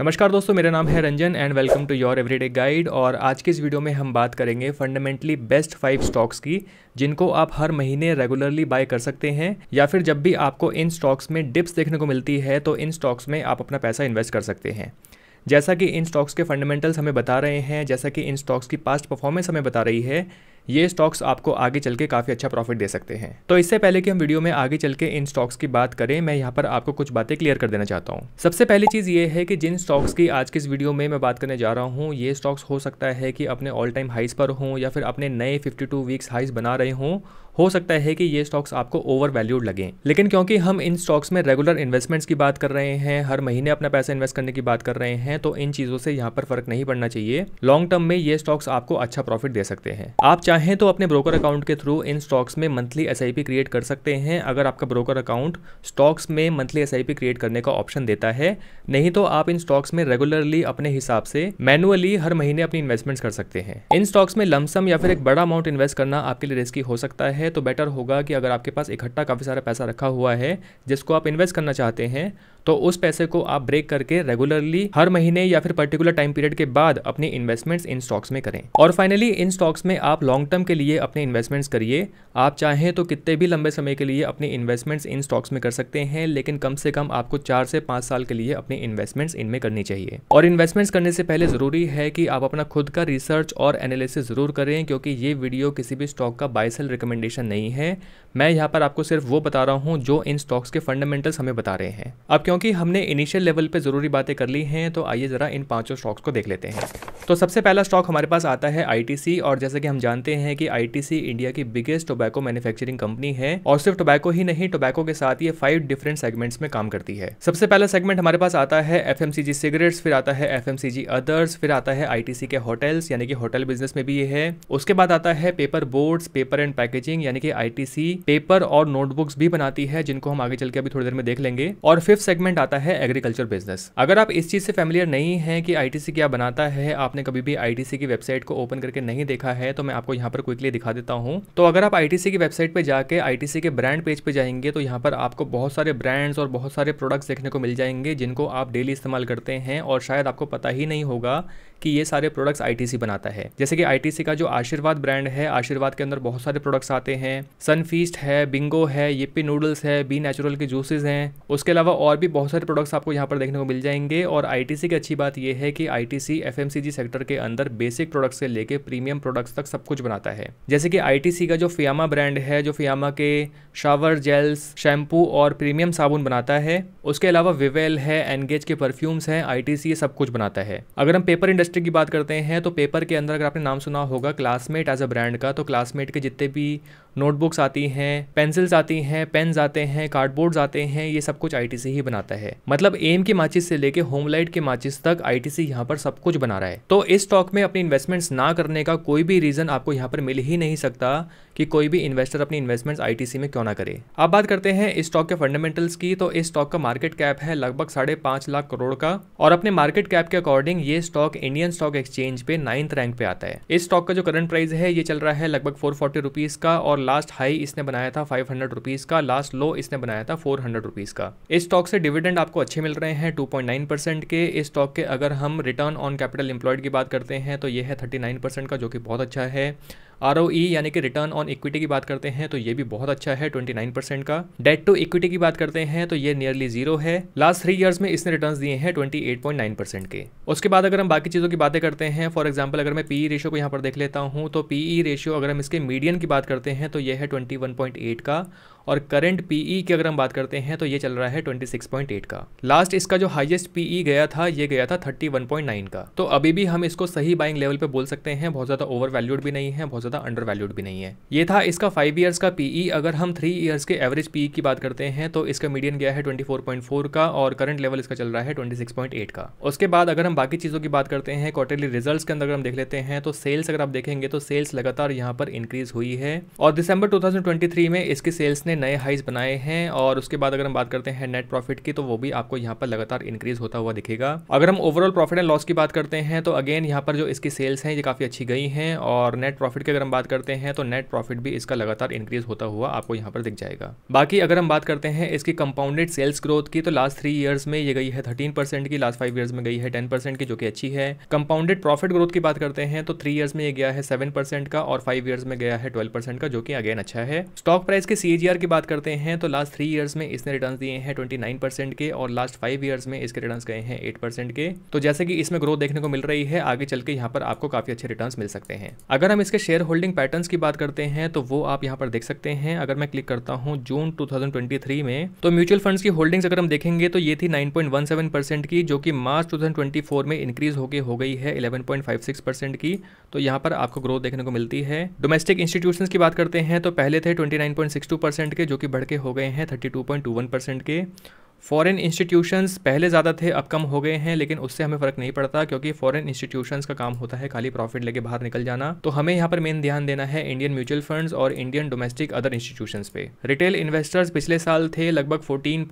नमस्कार दोस्तों मेरा नाम है Ranjan and welcome to your everyday guide और आज के इस वीडियो में हम बात करेंगे फंडामेंटली बेस्ट फाइव स्टॉक्स की जिनको आप हर महीने रेगुलरली बाय कर सकते हैं या फिर जब भी आपको इन स्टॉक्स में डिप्स देखने को मिलती है तो इन स्टॉक्स में आप अपना पैसा इन्वेस्ट कर सकते हैं जैसा कि इन स्टॉक्स के फंडामेंटल्स हमें बता रहे हैं जैसा कि इन स्टॉक्स की पास्ट परफॉर्मेंस हमें बता रही है ये स्टॉक्स आपको आगे चल के काफ़ी अच्छा प्रॉफिट दे सकते हैं तो इससे पहले कि हम वीडियो में आगे चल के इन स्टॉक्स की बात करें मैं यहाँ पर आपको कुछ बातें क्लियर कर देना चाहता हूँ सबसे पहली चीज़ ये है कि जिन स्टॉक्स की आज की इस वीडियो में मैं बात करने जा रहा हूँ ये स्टॉक्स हो सकता है कि अपने ऑल टाइम हाइस पर हों या फिर अपने नए फिफ्टी वीक्स हाइस बना रहे हों हो सकता है कि ये स्टॉक्स आपको ओवर वैल्यूड लगें लेकिन क्योंकि हम इन स्टॉक्स में रेगुलर इन्वेस्टमेंट्स की बात कर रहे हैं हर महीने अपना पैसा इन्वेस्ट करने की बात कर रहे हैं तो इन चीज़ों से यहाँ पर फर्क नहीं पड़ना चाहिए लॉन्ग टर्म में ये स्टॉक्स आपको अच्छा प्रॉफिट दे सकते हैं आप चाहें तो अपने ब्रोकर अकाउंट के थ्रू इन स्टॉक्स में मंथली एस क्रिएट कर सकते हैं अगर आपका ब्रोकर अकाउंट स्टॉक्स में मंथली एस क्रिएट करने का ऑप्शन देता है नहीं तो आप इन स्टॉक्स में रेगुलरली अपने हिसाब से मैनुअली हर महीने अपनी इन्वेस्टमेंट्स कर सकते हैं इन स्टॉक्स में लमसम या फिर एक बड़ा अमाउंट इन्वेस्ट करना आपके लिए रिस्की हो सकता है है तो बेटर होगा कि अगर आपके पास इकट्ठा काफ़ी सारा पैसा रखा हुआ है जिसको आप इन्वेस्ट करना चाहते हैं तो उस पैसे को आप ब्रेक करके रेगुलरली हर महीने या फिर पर्टिकुलर टाइम पीरियड के बाद अपनी इन्वेस्टमेंट्स इन स्टॉक्स में करें और फाइनली इन स्टॉक्स में आप लॉन्ग टर्म के लिए अपने इन्वेस्टमेंट्स करिए आप चाहें तो कितने भी लंबे समय के लिए अपने इन्वेस्टमेंट्स इन स्टॉक्स में कर सकते हैं लेकिन कम से कम आपको चार से पाँच साल के लिए अपने इन्वेस्टमेंट्स इनमें करनी चाहिए और इन्वेस्टमेंट्स करने से पहले ज़रूरी है कि आप अपना खुद का रिसर्च और एनालिसिस ज़रूर करें क्योंकि ये वीडियो किसी भी स्टॉक का बाइसल रिकमेंडेशन रिकमेंडेशन नहीं है मैं यहाँ पर आपको सिर्फ वो बता रहा हूँ जो इन स्टॉक्स के फंडामेंटल्स हमें बता रहे हैं अब क्योंकि हमने इनिशियल लेवल पर ज़रूरी बातें कर ली हैं तो आइए ज़रा इन पाँचों स्टॉक्स को देख लेते हैं तो सबसे पहला स्टॉक हमारे पास आता है आई और जैसे कि हम जानते हैं कि आई इंडिया की बिगेस्ट टोबैको मैन्युफैक्चरिंग कंपनी है और सिर्फ टोबैको ही नहीं टोबैको के साथ ये फाइव डिफरेंट सेगमेंट्स में काम करती है सबसे पहला सेगमेंट हमारे पास आता है एफ सिगरेट्स फिर आता है एफ अदर्स फिर आता है आई के होटल्स यानी कि होटल बिजनेस में भी ये है उसके बाद आता है paper boards paper and packaging यानी कि आई पेपर और नोटबुक्स भी बनाती है जिनको हम आगे चल के अभी थोड़ी देर में देख लेंगे और फिफ्थ सेगमेंट आता है एग्रीकल्चर बिजनेस अगर आप इस चीज से फैमिलियर नहीं है कि आई क्या बनाता है आप आपने कभी भी आईटीसी की वेबसाइट को ओपन करके नहीं देखा है तो मैं आपको यहाँ पर क्विकली दिखा देता हूँ तो अगर आप आईटीसी की वेबसाइट पर जाके आईटीसी के ब्रांड पेज पे जाएंगे तो यहाँ पर आपको बहुत सारे ब्रांड्स और बहुत सारे प्रोडक्ट्स देखने को मिल जाएंगे जिनको आप डेली इस्तेमाल करते हैं और शायद आपको पता ही नहीं होगा कि ये सारे प्रोडक्ट्स आईटीसी बनाता है जैसे कि आईटीसी का जो आशीर्वाद ब्रांड है आशीर्वाद के अंदर बहुत सारे प्रोडक्ट्स आते हैं सनफीस्ट है बिंगो है यिप्पी नूडल्स है बी नेचुरल के जूसेज हैं उसके अलावा और भी बहुत सारे प्रोडक्ट्स आपको यहाँ पर देखने को मिल जाएंगे और आईटीसी की अच्छी बात यह है कि आईटीसी एफएमसीजी सेक्टर के अंदर बेसिक प्रोडक्ट्स से लेकर प्रीमियम प्रोडक्ट्स तक सब कुछ बनाता है जैसे कि आईटीसी का जो फियामा ब्रांड है जो फियामा के शावर जेल्स शैम्पू और प्रीमियम साबुन बनाता है उसके अलावा विवेल है एनगेज के परफ्यूम्स हैं आईटीसी ये सब कुछ बनाता है अगर हम पेपर इंडस्ट्री हिस्ट्री की बात करते हैं तो पेपर के अंदर अगर आपने नाम सुना होगा क्लासमेट एज अ ब्रांड का तो क्लासमेट के जितने भी नोटबुक्स आती हैं पेंसिल्स आती हैं पेन्स आते हैं कार्डबोर्ड्स आते हैं ये सब कुछ आईटीसी ही बनाता है मतलब एम के माचिस से लेके होमलाइट के माचिस तक आईटीसी यहाँ पर सब कुछ बना रहा है तो इस स्टॉक में अपनी इन्वेस्टमेंट्स ना करने का कोई भी रीजन आपको यहाँ पर मिल ही नहीं सकता कि कोई भी इन्वेस्टर अपनी इन्वेस्टमेंट्स आईटीसी में क्यों ना करे अब बात करते हैं इस स्टॉक के फंडामेंटल्स की तो इस स्टॉक का मार्केट कैप है लगभग साढ़े पांच लाख करोड़ का और अपने मार्केट कैप के अकॉर्डिंग ये स्टॉक इंडियन स्टॉक एक्सचेंज पे नाइन्थ रैंक पे आता है इस स्टॉक का जो करंट प्राइस है ये चल रहा है लगभग फोर फोर्टी रुपीज का और लास्ट हाई इसने बनाया था फाइव हंड्रेड रुपीज़ का लास्ट लो इसने बनाया था फोर हंड्रेड रुपीज़ का इस स्टॉक से डिविडेंड आपको अच्छे मिल रहे हैं टू पॉइंट नाइन परसेंट के इस स्टॉक के अगर हम रिटर्न ऑन कैपिटल एम्प्लॉयड की बात करते हैं तो ये है थर्टी नाइन परसेंट का जो कि बहुत अच्छा है आर e यानी कि रिटर्न ऑन इक्विटी की बात करते हैं तो ये भी बहुत अच्छा है 29% का डेट टू इक्विटी की बात करते हैं तो ये नियरली जीरो है लास्ट थ्री ईयर्स में इसने रिटर्न दिए हैं ट्वेंटी के उसके बाद अगर हम बाकी चीज़ों की बातें करते हैं फॉर एग्जाम्पल अगर मैं पीई रेशियो e को यहाँ पर देख लेता हूँ तो पीई रेशियो e अगर हम इसके मीडियम की बात करते हैं तो यह है ट्वेंटी का और करंट पीई e की अगर हम बात करते हैं तो ये चल रहा है 26.8 का लास्ट इसका जो हाईएस्ट पीई e गया था ये गया था 31.9 का तो अभी भी हम इसको सही बाइंग लेवल पे बोल सकते हैं बहुत ज़्यादा ओवर वैल्यूड भी नहीं है बहुत ज़्यादा अंडर वैल्यूड भी नहीं है ये था इसका फाइव ईयर्स का पीई e। अगर हम थ्री ईयर्स के एवरेज पीई की बात करते हैं तो इसका मीडियम गया है ट्वेंटी का और करंट लेवल इसका चल रहा है ट्वेंटी का उसके बाद अगर हम बाकी चीज़ों की बात करते हैं क्वार्टरली रिजल्ट के अंदर अगर हम देख लेते हैं तो सेल्स अगर आप देखेंगे तो सेल्स लगातार यहाँ पर इंक्रीज हुई है और दिसंबर टू में इसकी सेल्स ने ने नए हाइज बनाए हैं और उसके बाद अगर हम बात करते हैं नेट प्रॉफिट की तो वो भी आपको यहाँ पर लगातार इंक्रीज होता हुआ दिखेगा अगर हम ओवरऑल प्रॉफिट एंड लॉस की बात करते हैं तो अगेन यहाँ पर जो इसकी सेल्स हैं ये काफ़ी अच्छी गई हैं और नेट प्रॉफिट की अगर हम बात करते हैं तो नेट प्रॉफिट भी इसका लगातार इंक्रीज होता हुआ आपको यहाँ पर दिख जाएगा बाकी अगर हम बात करते हैं इसकी कंपाउंडेड सेल्स ग्रोथ की तो लास्ट थ्री ईयर्स में ये गई है थर्टीन परसेंट की लास्ट फाइव ईयर्स में गई है टेन परसेंट की जो कि अच्छी है कंपाउंडेड प्रॉफिट ग्रोथ की बात करते हैं तो थ्री ईयर्स में ये गया है सेवन परसेंट का और फाइव ईयर्स में गया है ट्वेल्व परसेंट का जो कि अगेन अच्छा है स्टॉक प्राइस के सी की बात करते हैं तो लास्ट थ्री ईयर्स में इसने रिटर्न दिए हैं ट्वेंटी नाइन परसेंट के और लास्ट फाइव ईयर्स में इसके रिटर्न गए हैं एट परसेंट के तो जैसे कि इसमें ग्रोथ देखने को मिल रही है आगे चल के यहाँ पर आपको काफी अच्छे रिटर्न मिल सकते हैं अगर हम इसके शेयर होल्डिंग पैटर्न की बात करते हैं तो वो आप यहाँ पर देख सकते हैं अगर मैं क्लिक करता हूँ जून टू में तो म्यूचुअल फंड की होल्डिंग्स अगर हम देखेंगे तो ये थी नाइन की जो कि मार्च टू में इंक्रीज होकर हो गई है इलेवन की तो यहाँ पर आपको ग्रोथ देखने को मिलती है डोमेस्टिक इंस्टीट्यूशन की बात करते हैं तो पहले थे ट्वेंटी परसेंट के जो कि बढ़ के हो गए हैं thirty two point two one percent के फॉरेन इंस्टीट्यूशंस पहले ज़्यादा थे अब कम हो गए हैं लेकिन उससे हमें फ़र्क नहीं पड़ता क्योंकि फॉरेन इंस्टीट्यूशंस का काम होता है खाली प्रॉफिट लेके बाहर निकल जाना तो हमें यहाँ पर मेन ध्यान देना है इंडियन म्यूचुअल फंड्स और इंडियन डोमेस्टिक अदर इंस्टीट्यूशंस पे रिटेल इन्वेस्टर्स पिछले साल थे लगभग फोर्टीन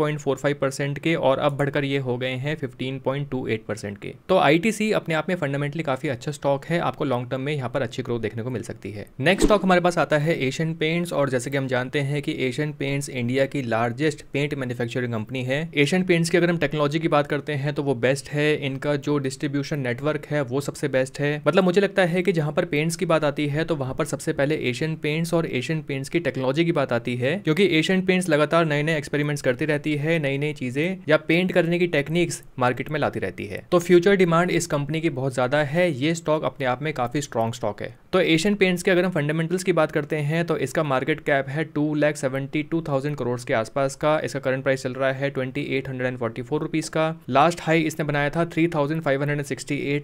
परसेंट के और अब बढ़कर ये हो गए हैं फिफ्टीन परसेंट के तो आईटीसी अपने आप में फंडामेंटली काफ़ी अच्छा स्टॉक है आपको लॉन्ग टर्म में यहाँ पर अच्छी ग्रोथ देखने को मिल सकती है नेक्स्ट स्टॉक हमारे पास आता है एशियन पेंट्स और जैसे कि हम जानते हैं कि एशियन पेंट्स इंडिया की लार्जेस्ट पेंट मैन्युफैक्चरिंग कंपनी है हैं एशियन पेंट्स की अगर हम टेक्नोलॉजी की बात करते हैं तो वो बेस्ट है इनका जो डिस्ट्रीब्यूशन नेटवर्क है वो सबसे बेस्ट है मतलब मुझे लगता है कि जहां पर पेंट्स की बात आती है तो वहां पर सबसे पहले एशियन पेंट्स और एशियन पेंट्स की टेक्नोलॉजी की बात आती है क्योंकि एशियन पेंट्स लगातार नए नए एक्सपेरिमेंट्स करती रहती है नई नई चीजें या पेंट करने की टेक्निक्स मार्केट में लाती रहती है तो फ्यूचर डिमांड इस कंपनी की बहुत ज्यादा है ये स्टॉक अपने आप में काफी स्ट्रॉन्ग स्टॉक है तो एशियन पेंट्स के अगर हम फंडामेंटल्स की बात करते हैं तो इसका मार्केट कैप है two lakh seventy two thousand crore के आसपास का इसका करंट प्राइस चल रहा है ट्वेंटी ट्वेंटी एट का लास्ट हाई इसने बनाया था थ्री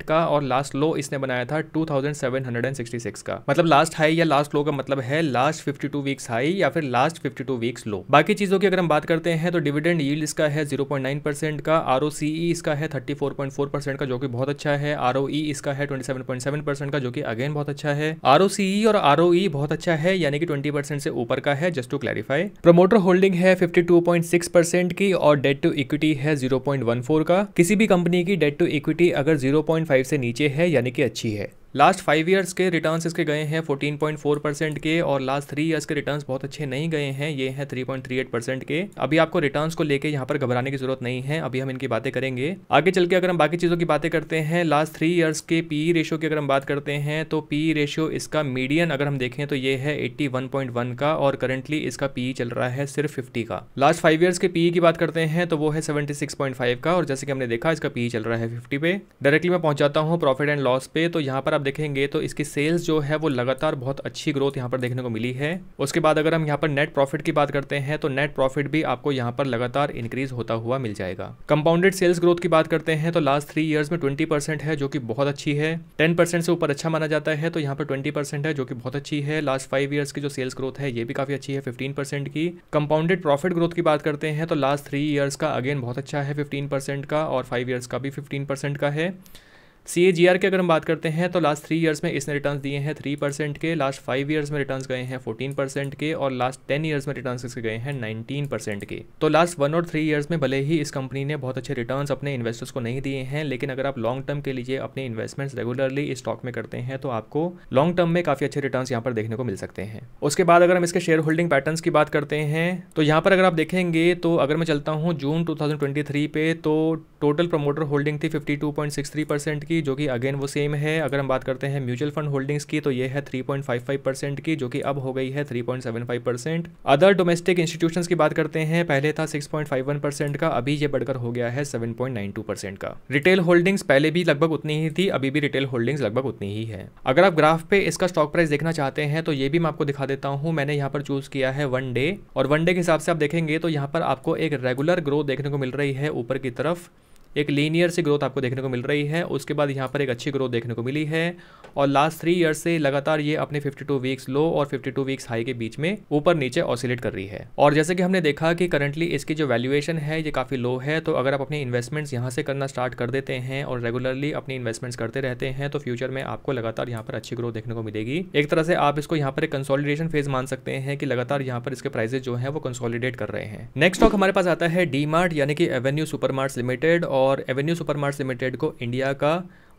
का और लास्ट लो इसने बनाया था टू का मतलब लास्ट हाई या लास्ट लो का मतलब है last fifty two weeks high या फिर last fifty two weeks low बाकी चीज़ों की अगर हम बात करते हैं तो डिविडेंड यील्ड इसका है 0.9 परसेंट का आर e इसका है 34.4 परसेंट का जो कि बहुत अच्छा है आर e इसका है 27.7 परसेंट का जो कि अगेन बहुत अच्छा है आर e और आर बहुत अच्छा है यानी कि 20 परसेंट से ऊपर का है just to clarify promoter holding है फिफ्टी परसेंट की और डेट टू इक्विटी है 0.14 का किसी भी कंपनी की डेट टू इक्विटी अगर 0.5 से नीचे है यानी कि अच्छी है लास्ट फाइव ईयर्स के रिटर्न्स इसके गए हैं 14.4 परसेंट के और लास्ट थ्री ईयर्स के रिटर्न्स बहुत अच्छे नहीं गए हैं ये हैं 3.38 परसेंट के अभी आपको रिटर्न्स को लेके यहाँ पर घबराने की जरूरत नहीं है अभी हम इनकी बातें करेंगे आगे चल के अगर हम बाकी चीज़ों की बातें करते हैं लास्ट थ्री ईयर्स के पी रेशियो e की अगर हम बात करते हैं तो पी रेशियो e इसका मीडियन अगर हम देखें तो ये है एट्टी का और करंटली इसका पी e चल रहा है सिर्फ फिफ्टी का लास्ट फाइव ईयर्स के पी की बात करते हैं तो वो है सेवेंटी का और जैसे कि हमने देखा इसका पी चल रहा है फिफ्टी पे डायरेक्टली मैं पहुंचाता हूँ प्रॉफिट एंड लॉस पे तो यहाँ पर आप देखेंगे तो इसकी सेल्स जो है वो लगातार बहुत अच्छी ग्रोथ यहाँ पर देखने को मिली है उसके बाद अगर हम यहाँ पर नेट प्रॉफिट की बात करते हैं तो नेट प्रॉफिट भी आपको यहाँ पर लगातार इंक्रीज होता हुआ मिल जाएगा कंपाउंडेड सेल्स ग्रोथ की बात करते हैं तो लास्ट थ्री ईयर्स में ट्वेंटी है जो कि बहुत अच्छी है टेन से ऊपर अच्छा माना जाता है तो यहाँ पर ट्वेंटी है जो कि बहुत अच्छी है लास्ट फाइव ईयर्स की जो सेल्स ग्रोथ है ये भी काफी अच्छी है फिफ्टीन की कंपाउंडेड प्रॉफिट ग्रोथ की बात करते हैं तो लास्ट थ्री ईयर्स का अगेन बहुत अच्छा है फिफ्टीन का और फाइव ईयर्स का भी फिफ्टीन का है सी ए जी आर की अगर हम बात करते हैं तो लास्ट थ्री ईयर्स में इसने रिटर्न दिए हैं थ्री परसेंट के लास्ट फाइव ईयर्स में रिटर्न गए हैं फोर्टीन परसेंट के और लास्ट टेन ईयर्स में रिटर्न इसके गए हैं नाइनटीन परसेंट के तो लास्ट वन और थ्री ईयर्स में भले ही इस कंपनी ने बहुत अच्छे रिटर्न अपने इन्वेस्टर्स को नहीं दिए हैं लेकिन अगर आप लॉन्ग टर्म के लिए अपने इन्वेस्टमेंट्स रेगुलरली इस स्टॉक में करते हैं तो आपको लॉन्ग टर्म में काफी अच्छे रिटर्न यहाँ पर देखने को मिल सकते हैं उसके बाद अगर हम इसके शेयर होल्डिंग पैटर्न की बात करते हैं तो यहाँ पर अगर आप देखेंगे तो अगर मैं चलता हूँ जून टू पे तो टोटल प्रमोटर होल्डिंग थी फिफ्टी की की जो कि अगेन वो सेम है अगर हम बात करते हैं म्यूचुअल फंड होल्डिंग्स की तो ये है 3.55 परसेंट की जो कि अब हो गई है 3.75 परसेंट अदर डोमेस्टिक इंस्टीट्यूशन की बात करते हैं पहले था 6.51 परसेंट का अभी ये बढ़कर हो गया है 7.92 परसेंट का रिटेल होल्डिंग्स पहले भी लगभग उतनी ही थी अभी भी रिटेल होल्डिंग्स लगभग उतनी ही है अगर आप ग्राफ पे इसका स्टॉक प्राइस देखना चाहते हैं तो ये भी मैं आपको दिखा देता हूँ मैंने यहाँ पर चूज किया है वन डे और वन डे के हिसाब से आप देखेंगे तो यहाँ पर आपको एक रेगुलर ग्रोथ देखने को मिल रही है ऊपर की तरफ एक लीनियर से ग्रोथ आपको देखने को मिल रही है उसके बाद यहाँ पर एक अच्छी ग्रोथ देखने को मिली है और लास्ट थ्री ईयर से लगातार ये अपने 52 वीक्स लो और 52 वीक्स हाई के बीच में ऊपर नीचे ऑसिलेट कर रही है और जैसे कि हमने देखा कि करंटली इसकी जो वैल्यूएशन है ये काफ़ी लो है तो अगर आप अपने इन्वेस्टमेंट्स यहाँ से करना स्टार्ट कर देते हैं और रेगुलरली अपनी इन्वेस्टमेंट्स करते रहते हैं तो फ्यूचर में आपको लगातार यहाँ पर अच्छी ग्रोथ देखने को मिलेगी एक तरह से आप इसको यहाँ पर एक कंसोलिडेशन फेज मान सकते हैं कि लगातार यहाँ पर इसके प्राइसेज जो है वो कंसोलिडेट कर रहे हैं नेक्स्ट स्टॉक हमारे पास आता है डी यानी कि एवेन्यू सुपर लिमिटेड और और एवेन्यू सुपरमार्ट लिमिटेड को इंडिया का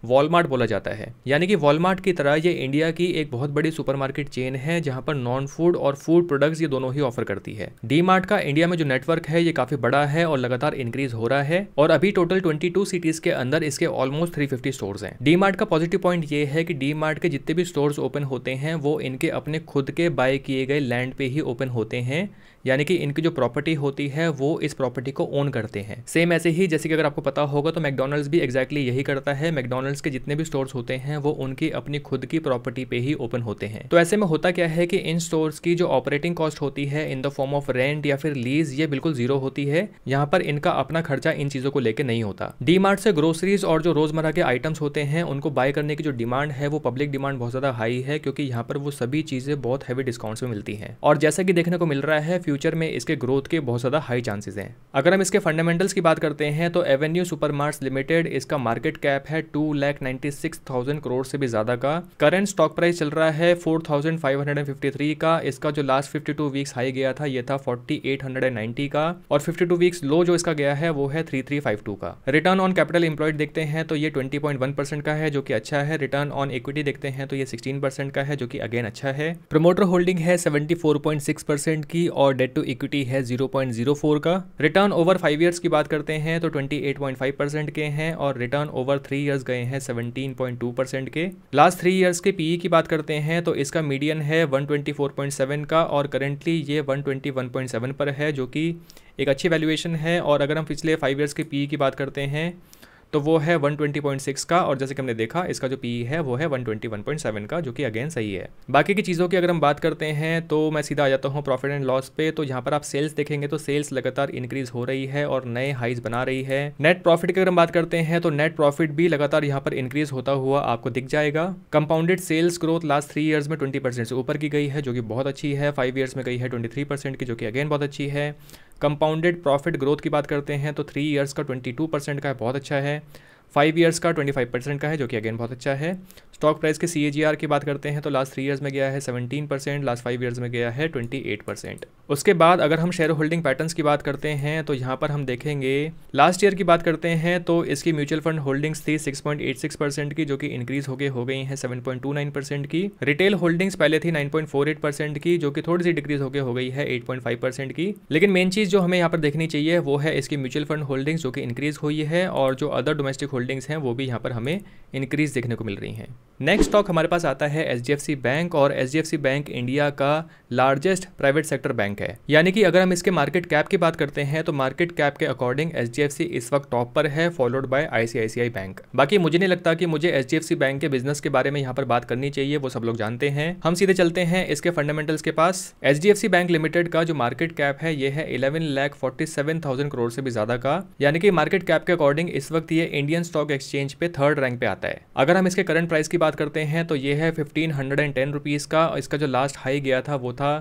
वॉलमार्ट बोला जाता है यानी कि वॉलमार्ट की तरह ये इंडिया की एक बहुत बड़ी सुपरमार्केट चेन है जहां पर नॉन फूड और फूड प्रोडक्ट्स ये दोनों ही ऑफर करती है डी मार्ट का इंडिया में जो नेटवर्क है ये काफी बड़ा है और लगातार इंक्रीज हो रहा है और अभी टोटल 22 सिटीज के अंदर इसके ऑलमोस्ट 350 स्टोर्स हैं डी मार्ट का पॉजिटिव पॉइंट ये है कि डी मार्ट के जितने भी स्टोर्स ओपन होते हैं वो इनके अपने खुद के बाय किए गए लैंड पे ही ओपन होते हैं यानी कि इनकी जो प्रॉपर्टी होती है वो इस प्रॉपर्टी को ओन करते हैं सेम ऐसे ही जैसे कि अगर आपको पता होगा तो मैकडोनल्ड्स भी एग्जैक्टली exactly यही करता है मैकडोनल्ड्स के जितने भी स्टोर्स होते हैं वो उनकी अपनी खुद की प्रॉपर्टी पे ही ओपन होते हैं तो ऐसे में होता क्या है कि इन स्टोर्स की जो ऑपरेटिंग कॉस्ट होती है in the form of rent या फिर लीज ये बिल्कुल जीरो होती है यहाँ पर इनका अपना खर्चा इन चीजों को लेकर नहीं होता डी से ग्रोसरीज और जो रोजमर्रा के आइटम्स होते हैं उनको बाय करने की जो डिमांड है वो पब्लिक डिमांड बहुत ज्यादा हाई है क्योंकि यहाँ पर वो सभी चीजें बहुत हैवी डिस्काउंट में मिलती है और जैसा कि देखने को मिल रहा है फ्यूचर में इसके ग्रोथ के बहुत ज़्यादा हाई चांसेस हैं अगर हम इसके फंडामेंटल्स की बात करते हैं तो एवेन्यू सुपर लिमिटेड इसका मार्केट कैप है two lakh ninety six thousand crore से भी ज़्यादा का करंट स्टॉक प्राइस चल रहा है four thousand five hundred and fifty three का इसका जो last fifty two weeks high गया था ये था forty eight hundred and ninety का और फिफ्टी टू वीक्स लो जो इसका गया है वो है थ्री थ्री फाइव टू का रिटर्न ऑन कैपिटल इंप्लॉयड देखते हैं तो ये ट्वेंटी पॉइंट वन परसेंट का है जो कि अच्छा है रिटर्न ऑन इक्विटी देखते हैं तो ये सिक्सटीन परसेंट का है जो कि अगेन अच्छा है प्रोमोटर होल्डिंग है seventy four point six percent की और डेट टू इक्विटी है 0.04 का रिटर्न ओवर फाइव ईयर्स की बात करते हैं तो 28.5 परसेंट के हैं और रिटर्न ओवर थ्री ईयर्स गए हैं 17.2 परसेंट के लास्ट थ्री ईयर्स के पीई e की बात करते हैं तो इसका मीडियन है 124.7 का और करेंटली ये 121.7 पर है जो कि एक अच्छी वैल्यूएशन है और अगर हम पिछले फाइव ईयर्स के पी e की बात करते हैं तो वो है 120.6 का और जैसे कि हमने देखा इसका जो पी e है वो है 121.7 का जो कि अगेन सही है बाकी की चीज़ों की अगर हम बात करते हैं तो मैं सीधा आ जाता हूँ प्रॉफिट एंड लॉस पे तो यहाँ पर आप सेल्स देखेंगे तो सेल्स लगातार इंक्रीज हो रही है और नए हाइज बना रही है नेट प्रॉफिट की अगर हम बात करते हैं तो नेट प्रॉफिट भी लगातार यहाँ पर इंक्रीज होता हुआ आपको दिख जाएगा compounded sales growth last three years में ट्वेंटी से ऊपर की गई है जो कि बहुत अच्छी है फाइव ईयर्स में गई है ट्वेंटी की जो कि अगेन बहुत अच्छी है कंपाउंडेड प्रॉफिट ग्रोथ की बात करते हैं तो थ्री ईयर्स का ट्वेंटी टू परसेंट का बहुत अच्छा है फाइव ईयर्स का ट्वेंटी फाइव परसेंट का है जो कि अगेन बहुत अच्छा है स्टॉक प्राइस के सी ए जी आर की बात करते हैं तो लास्ट थ्री ईयर्स में गया है seventeen percent last five years में गया है ट्वेंटी एट परसेंट उसके बाद अगर हम शेयर होल्डिंग पैटर्न्स की बात करते हैं तो यहाँ पर हम देखेंगे लास्ट ईयर की बात करते हैं तो इसकी म्यूचुअल फंड होल्डिंग्स थी six point eight six percent की जो कि इंक्रीज होकर हो गई है seven point two nine percent की रिटेल होल्डिंग्स पहले थी nine point four eight percent की जो कि थोड़ी सी डिक्रीज होकर हो गई है एट पॉइंट फाइव परसेंट की लेकिन मेन चीज़ जो हमें यहाँ पर देखनी चाहिए वो है इसकी म्यूचुअल फंड होल्डिंग्स जो कि इंक्रीज हुई है और जो अदर डोमेस्टिक होल्डिंग्स हैं वो भी यहाँ पर हमें इंक्रीज देखने को मिल रही हैं नेक्स्ट स्टॉक हमारे पास आता है एच बैंक और एच बैंक इंडिया का लार्जेस्ट प्राइवेट सेक्टर बैंक है यानी कि अगर हम इसके मार्केट कैप की बात करते हैं तो मार्केट कैप के अकॉर्डिंग एच इस वक्त टॉप पर है फॉलोड बाय आईसीआईसीआई बैंक बाकी मुझे नहीं लगता कि मुझे एच बैंक के बिजनेस के बारे में यहाँ पर बात करनी चाहिए वो सब लोग जानते हैं हम सीधे चलते हैं इसके फंडामेंटल्स के पास एच बैंक लिमिटेड का जो मार्केट कैप है ये है eleven forty seven thousand crore से भी ज्यादा का यानी कि मार्केट कैप के अकॉर्डिंग इस वक्त ये इंडियन स्टॉक एक्सचेंज पे थर्ड रैंक पे आता है अगर हम इसके करंट प्राइस की बात करते हैं तो ये है fifteen hundred and ten rupees का इसका जो लास्ट हाई गया था वो था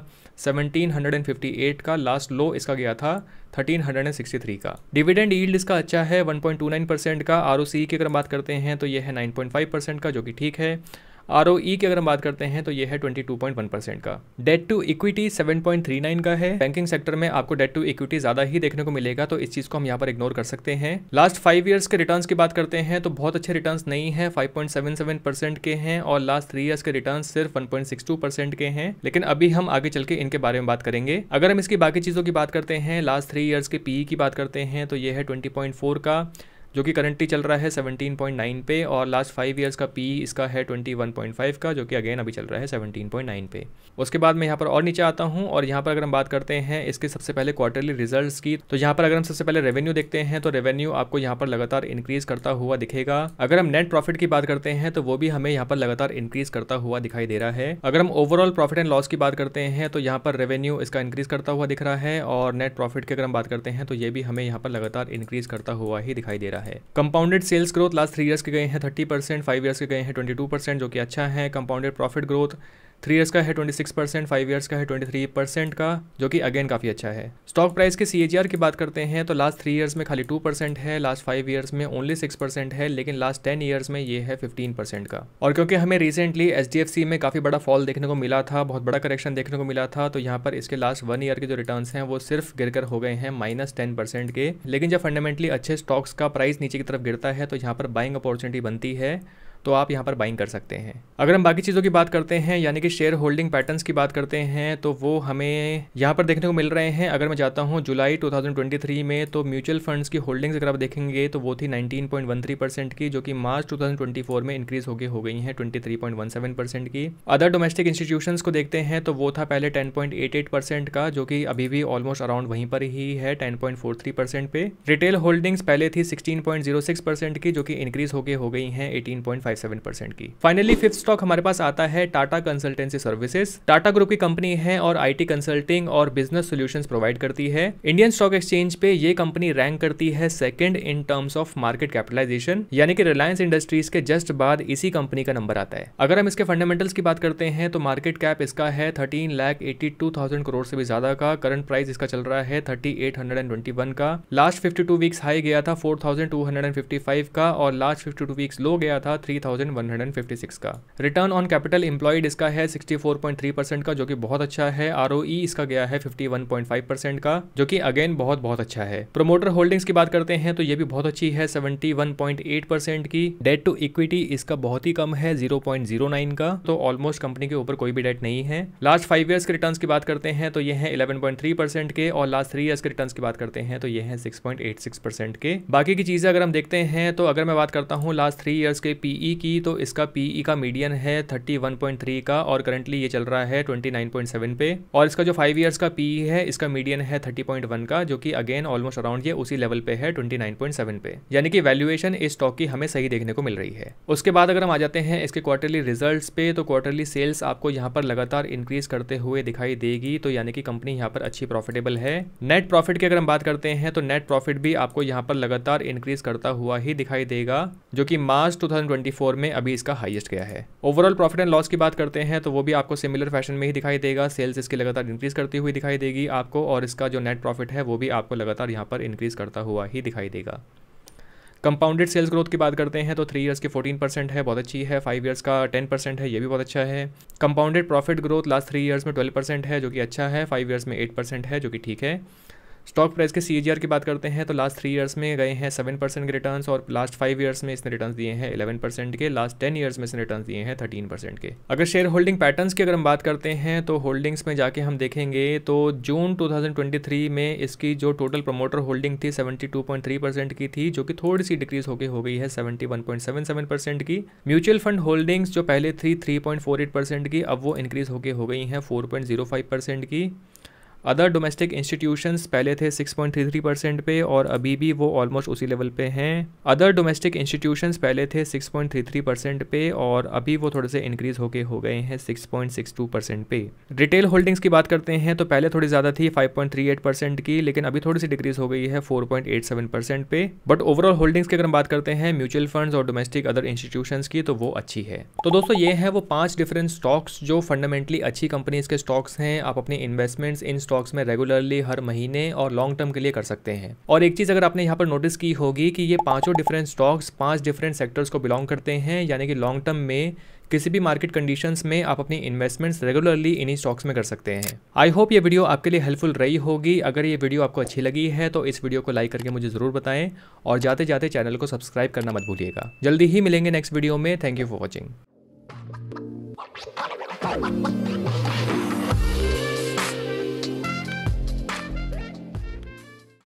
seventeen hundred and fifty eight का लास्ट लो इसका गया था thirteen hundred and sixty three का डिविडेंड ईल्ड इसका अच्छा है one point two nine percent का आर ओ सी की अगर बात करते हैं तो ये है नाइन पॉइंट फाइव परसेंट का जो कि ठीक है आर e की अगर हम बात करते हैं तो ये है ट्वेंटी परसेंट का डेट टू इक्विटी सेवन का है बैंकिंग सेक्टर में आपको डेट टू इक्विटी ज्यादा ही देखने को मिलेगा तो इस चीज को हम यहाँ पर इग्नोर कर सकते हैं लास्ट फाइव ईयर्स के रिटर्न की बात करते हैं तो बहुत अच्छे रिटर्न नहीं है फाइव परसेंट के हैं और लास्ट थ्री ईयर्स के रिटर्न सिर्फ वन परसेंट के हैं लेकिन अभी हम आगे चल के इनके बारे में बात करेंगे अगर हम इसकी बाकी चीजों की बात करते हैं लास्ट थ्री ईयर्स के पीई e की बात करते हैं तो ये है ट्वेंटी का जो कि करंटली चल रहा है 17.9 पे और लास्ट फाइव ईयर्स का पी इसका है 21.5 का जो कि अगेन अभी चल रहा है 17.9 पे उसके बाद मैं यहाँ पर और नीचे आता हूँ और यहाँ पर अगर हम बात करते हैं इसके सबसे पहले क्वार्टरली रिजल्ट्स की तो यहाँ पर अगर हम सबसे पहले रेवेन्यू देखते हैं तो रेवेन्यू आपको यहाँ पर लगातार इंक्रीज करता हुआ दिखेगा अगर हम नेट प्रॉफिट की बात करते हैं तो वो भी हमें यहाँ पर लगातार इंक्रीज करता हुआ दिखाई दे रहा है अगर हम ओवरऑल प्रॉफिट एंड लॉस की बात करते हैं तो यहाँ पर रेवेन्यू इसका इंक्रीज करता हुआ दिख रहा है और नेट प्रॉफिट की अगर हम बात करते हैं तो ये भी हमें यहाँ पर लगातार इंक्रीज करता हुआ ही दिखाई दे रहा है रहा है compounded sales growth last three years के गए हैं थर्टी परसेंट फाइव ईयर्स के गए हैं ट्वेंटी टू परसेंट जो कि अच्छा है compounded profit growth three years का है twenty six percent five years का है ट्वेंटी थ्री परसेंट का जो कि अगेन काफ़ी अच्छा है स्टॉक प्राइस के सी की बात करते हैं तो लास्ट थ्री ईयर्स में खाली टू परसेंट है लास्ट फाइव ईयर्स में ओनली सिक्स परसेंट है लेकिन लास्ट टेन ईयर्स में ये है फिफ्टीन परसेंट का और क्योंकि हमें रिसेंटली एच में काफ़ी बड़ा फॉल देखने को मिला था बहुत बड़ा करेक्शन देखने को मिला था तो यहाँ पर इसके लास्ट वन ईयर के जो रिटर्न हैं वो सिर्फ गिर हो गए हैं माइनस टेन परसेंट के लेकिन जब फंडामेंटली अच्छे स्टॉक्स का प्राइस नीचे की तरफ गिरता है तो यहाँ पर बाइंग अपॉर्चुनिटी बनती है तो आप यहाँ पर बाइंग कर सकते हैं अगर हम बाकी चीज़ों की बात करते हैं यानी कि शेयर होल्डिंग पैटर्न्स की बात करते हैं तो वो हमें यहाँ पर देखने को मिल रहे हैं अगर मैं जाता हूँ जुलाई 2023 में तो म्यूचुअल फंड्स की होल्डिंग्स अगर आप देखेंगे तो वो थी 19.13 परसेंट की जो कि मार्च 2024 में इंक्रीज होकर हो गई है 23.17 परसेंट की अदर डोमेस्टिक इंस्टीट्यूशन को देखते हैं तो वो था पहले टेन परसेंट का जो कि अभी भी ऑलमोस्ट अराउंड वहीं पर ही है टेन परसेंट पे रिटेल होल्डिंग्स पहले थी सिक्सटीन परसेंट की जो कि इंक्रीज होकर हो गई हैं एटीन 1.57 परसेंट की फाइनली फिफ्थ स्टॉक हमारे पास आता है Tata consultancy services Tata group की कंपनी है और आईटी कंसल्टिंग और बिजनेस सोल्यूशन प्रोवाइड करती है इंडियन स्टॉक एक्सचेंज पे ये कंपनी रैंक करती है second in terms of market capitalisation यानी कि रिलायंस इंडस्ट्रीज के जस्ट बाद इसी कंपनी का नंबर आता है अगर हम इसके फंडामेंटल्स की बात करते हैं तो मार्केट कैप इसका है thirteen lakh eighty two thousand crore से भी ज्यादा का करंट प्राइस इसका चल रहा है thirty eight hundred and twenty one का last fifty two weeks high गया था four thousand two hundred and fifty five का और last fifty two weeks low गया था थ्री 3,156 का रिटर्न ऑन कैपिटल इंप्लॉइड इसका है 64.3 परसेंट का जो कि बहुत अच्छा है आर इसका गया है 51.5 परसेंट का जो कि अगेन बहुत बहुत अच्छा है प्रोमोटर होल्डिंग्स की बात करते हैं तो ये भी बहुत अच्छी है 71.8 परसेंट की डेट टू इक्विटी इसका बहुत ही कम है 0.09 का तो ऑलमोस्ट कंपनी के ऊपर कोई भी डेट नहीं है लास्ट फाइव ईयर्स के रिटर्न की बात करते हैं तो ये है इलेवन के और लास्ट थ्री ईयर्स के रिटर्न की बात करते हैं तो ये है सिक्स के बाकी की चीजें अगर हम देखते हैं तो अगर मैं बात करता हूँ लास्ट थ्री ईयर्स के पीई ई e की तो इसका पी ई e का मीडियन है 31.3 का और करंटली ये चल रहा है 29.7 पे और इसका जो फाइव ईयर्स का पी ई e है इसका मीडियन है 30.1 का जो कि अगेन ऑलमोस्ट अराउंड ये उसी लेवल पे है 29.7 पे यानी कि वैल्यूएशन इस स्टॉक की हमें सही देखने को मिल रही है उसके बाद अगर हम आ जाते हैं इसके क्वार्टरली रिजल्ट पे तो क्वार्टरली सेल्स आपको यहाँ पर लगातार इंक्रीज करते हुए दिखाई देगी तो यानी कि कंपनी यहाँ पर अच्छी प्रॉफिटेबल है नेट प्रॉफिट की अगर हम बात करते हैं तो नेट प्रॉफिट भी आपको यहाँ पर लगातार इंक्रीज करता हुआ ही दिखाई देगा जो कि मार्च 2024 में अभी इसका हाईएस्ट गया है ओवरऑल प्रॉफिट एंड लॉस की बात करते हैं तो वो भी आपको सिमिलर फैशन में ही दिखाई देगा सेल्स इसकी लगातार इंक्रीज करती हुई दिखाई देगी आपको और इसका जो नेट प्रॉफिट है वो भी आपको लगातार यहाँ पर इंक्रीज करता हुआ ही दिखाई देगा कंपाउंडेड सेल्स ग्रोथ की बात करते हैं तो थ्री इयर्स की 14 परसेंट है बहुत अच्छी है फाइव इयर्स का टेन परसेंट है ये भी बहुत अच्छा है compounded profit growth last three years में ट्वेल्व परसेंट है जो कि अच्छा है फाइव इयर्स में एट परसेंट है जो कि ठीक है स्टॉक प्राइस के सी की बात करते हैं तो लास्ट थ्री ईयर्स में गए हैं सेवन परसेंट के रिटर्न और लास्ट फाइव ईयर्स में इसने रिटर्न दिए हैं इलेवन परसेंट के लास्ट टेन ईयर्स में इसने रिटर्न दिए हैं थर्टीन परसेंट के अगर शेयर होल्डिंग पैटर्न की अगर हम बात करते हैं तो होल्डिंग्स में जाके हम देखेंगे तो जून टू में इसकी जो टोटल प्रमोटर होल्डिंग थी सेवेंटी परसेंट की थी जो कि थोड़ी सी डिक्रीज होकर हो गई है सेवेंटी परसेंट की म्यूचुअल फंड होल्डिंग्स जो पहले थी थ्री परसेंट की अब वो इंक्रीज होकर हो गई हैं फोर परसेंट की अदर डोमेस्टिक इंस्टीट्यूशंस पहले थे 6.33 परसेंट पे और अभी भी वो ऑलमोस्ट उसी लेवल पे हैं अदर डोमेस्टिक इंस्टीट्यूशंस पहले थे 6.33 परसेंट पे और अभी वो थोड़े से इंक्रीज होके हो गए हैं 6.62 परसेंट पे रिटेल होल्डिंग्स की बात करते हैं तो पहले थोड़ी ज़्यादा थी 5.38 परसेंट की लेकिन अभी थोड़ी सी डिक्रीज हो गई है 4.87 परसेंट पे बट ओवरऑल होल्डिंग्स की अगर हम बात करते हैं म्यूचुअल फंड और डोमेस्टिक अदर इंस्टीट्यूशन की तो वो अच्छी है तो दोस्तों ये है वो पाँच डिफरेंट स्टॉक्स जो फंडामेंटली अच्छी कंपनीज के स्टॉक्स हैं आप अपने इन्वेस्टमेंट्स इन स्टॉक स्टॉक्स में रेगुलरली हर महीने और लॉन्ग टर्म के लिए कर सकते हैं और एक चीज़ अगर आपने यहाँ पर नोटिस की होगी कि ये पांचों डिफरेंट स्टॉक्स पांच डिफरेंट सेक्टर्स को बिलोंग करते हैं यानी कि लॉन्ग टर्म में किसी भी मार्केट कंडीशंस में आप अपनी इन्वेस्टमेंट्स रेगुलरली इन्हीं स्टॉक्स में कर सकते हैं आई होप ये वीडियो आपके लिए हेल्पफुल रही होगी अगर ये वीडियो आपको अच्छी लगी है तो इस वीडियो को लाइक करके मुझे ज़रूर बताएं और जाते जाते चैनल को सब्सक्राइब करना मत भूलिएगा जल्दी ही मिलेंगे नेक्स्ट वीडियो में थैंक यू फॉर वॉचिंग